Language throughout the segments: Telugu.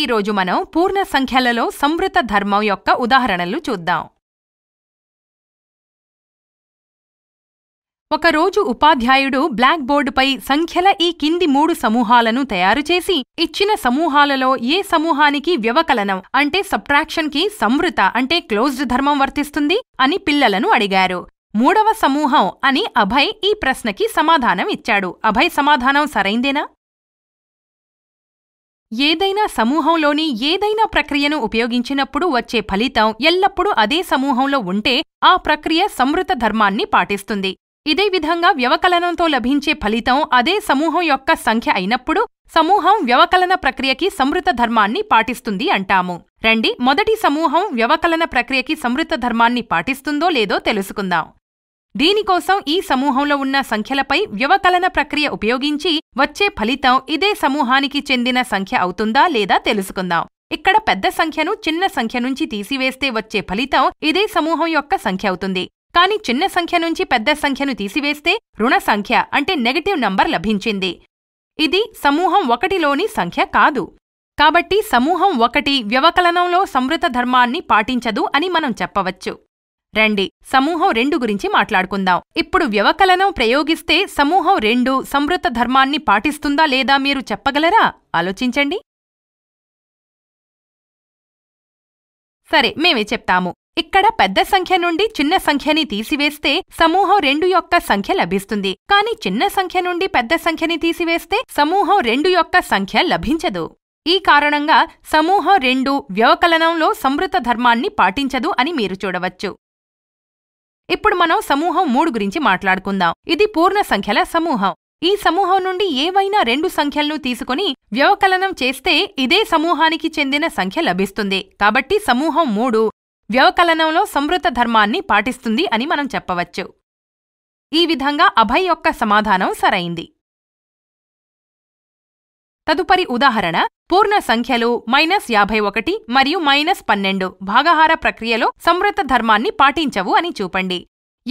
ఈరోజు మనం పూర్ణ సంఖ్యలలో సంవృత ధర్మం యొక్క ఉదాహరణలు చూద్దాం ఒకరోజు ఉపాధ్యాయుడు బ్లాక్ బోర్డుపై సంఖ్యల ఈ కింది మూడు సమూహాలను తయారుచేసి ఇచ్చిన సమూహాలలో ఏ సమూహానికి వ్యవకలనం అంటే సబ్ట్రాక్షన్కి సంవృత అంటే క్లోజ్డ్ ధర్మం వర్తిస్తుంది అని పిల్లలను అడిగారు మూడవ సమూహం అని అభయ్ ఈ ప్రశ్నకి సమాధానం ఇచ్చాడు అభయ్ సమాధానం సరైందేనా ఏదైనా సమూహంలోని ఏదైనా ప్రక్రియను ఉపయోగించినప్పుడు వచ్చే ఫలితం ఎల్లప్పుడూ అదే సమూహంలో ఉంటే ఆ ప్రక్రియ సమృత ధర్మాన్ని పాటిస్తుంది ఇదే విధంగా వ్యవకలనంతో లభించే ఫలితం అదే సమూహం యొక్క సంఖ్య అయినప్పుడు సమూహం వ్యవకలన ప్రక్రియకి సమృత ధర్మాన్ని పాటిస్తుంది అంటాము రండి మొదటి సమూహం వ్యవకలన ప్రక్రియకి సమృత ధర్మాన్ని పాటిస్తుందో లేదో తెలుసుకుందాం దీనికోసం ఈ సమూహంలో ఉన్న సంఖ్యలపై వ్యవకలన ప్రక్రియ ఉపయోగించి వచ్చే ఫలితం ఇదే సమూహానికి చెందిన సంఖ్య అవుతుందా లేదా తెలుసుకుందాం ఇక్కడ పెద్ద సంఖ్యను చిన్న సంఖ్య నుంచి తీసివేస్తే వచ్చే ఫలితం ఇదే సమూహం యొక్క సంఖ్య అవుతుంది కాని చిన్న సంఖ్య నుంచి పెద్ద సంఖ్యను తీసివేస్తే రుణ సంఖ్య అంటే నెగటివ్ నంబర్ లభించింది ఇది సమూహం ఒకటిలోని సంఖ్య కాదు కాబట్టి సమూహం ఒకటి వ్యవకలనంలో సంవృత ధర్మాన్ని పాటించదు అని మనం చెప్పవచ్చు రండి సమూహం రెండు గురించి మాట్లాడుకుందాం ఇప్పుడు వ్యవకలనం ప్రయోగిస్తే సమూహం రెండు సంవృత ధర్మాన్ని పాటిస్తుందా లేదా మీరు చెప్పగలరా ఆలోచించండి సరే మేమే చెప్తాము ఇక్కడ పెద్ద సంఖ్య నుండి చిన్న సంఖ్యని తీసివేస్తే సమూహం రెండు యొక్క సంఖ్య లభిస్తుంది కాని చిన్న సంఖ్య నుండి పెద్ద సంఖ్యని తీసివేస్తే సమూహం రెండు యొక్క సంఖ్య లభించదు ఈ కారణంగా సమూహం రెండు వ్యవకలనంలో సంవృత ధర్మాన్ని పాటించదు అని మీరు చూడవచ్చు ఇప్పుడు మనం సమూహం మూడు గురించి మాట్లాడుకుందాం ఇది పూర్ణ సంఖ్యల సమూహం ఈ సమూహం నుండి ఏవైనా రెండు సంఖ్యలను తీసుకుని వ్యవకలనం చేస్తే ఇదే సమూహానికి చెందిన సంఖ్య లభిస్తుంది కాబట్టి సమూహం మూడు వ్యవకలనంలో సంవృత ధర్మాన్ని పాటిస్తుంది అని మనం చెప్పవచ్చు ఈ విధంగా అభయ్ యొక్క సమాధానం సరైంది తదుపరి ఉదాహరణ పూర్ణ సంఖ్యలు మైనస్ యాభై ఒకటి మరియు మైనస్ పన్నెండు భాగహార ప్రక్రియలో సంవృత ధర్మాన్ని పాటించవు అని చూపండి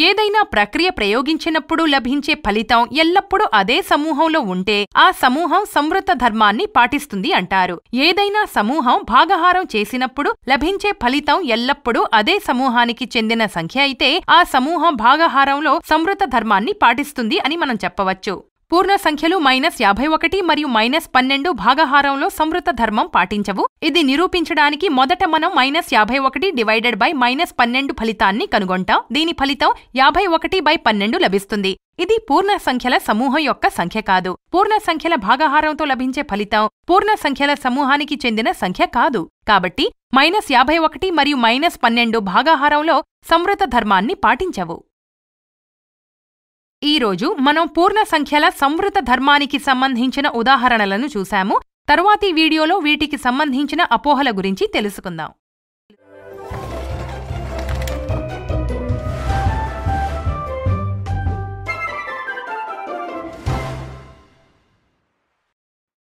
ఏదైనా ప్రక్రియ ప్రయోగించినప్పుడు లభించే ఫలితం ఎల్లప్పుడూ అదే సమూహంలో ఉంటే ఆ సమూహం సంవృత ధర్మాన్ని పాటిస్తుంది అంటారు ఏదైనా సమూహం భాగహారం చేసినప్పుడు లభించే ఫలితం ఎల్లప్పుడూ అదే సమూహానికి చెందిన సంఖ్య అయితే ఆ సమూహం భాగహారంలో సంవృత ధర్మాన్ని పాటిస్తుంది అని మనం చెప్పవచ్చు పూర్ణ సంఖ్యలు మైనస్ యాభై ఒకటి మరియు మైనస్ పన్నెండు భాగహారంలో సంవృత ధర్మం పాటించవు ఇది నిరూపించడానికి మొదట మనం మైనస్ యాభై ఒకటి డివైడెడ్ బై మైనస్ పన్నెండు ఫలితాన్ని కనుగొంటాం దీని ఫలితం యాభై ఒకటి బై పన్నెండు లభిస్తుంది ఇది పూర్ణ సంఖ్యల సమూహం యొక్క సంఖ్య కాదు పూర్ణ సంఖ్యల భాగహారంతో లభించే ఫలితం పూర్ణ సంఖ్యల సమూహానికి చెందిన సంఖ్య కాదు కాబట్టి మైనస్ యాభై ఒకటి మరియు మైనస్ పన్నెండు భాగాహారంలో సంవృత ధర్మాన్ని పాటించవు ఈరోజు మనం పూర్ణ సంఖ్యల సంవృత ధర్మానికి సంబంధించిన ఉదాహరణలను చూశాము తరువాతి వీడియోలో వీటికి సంబంధించిన అపోహల గురించి తెలుసుకుందాం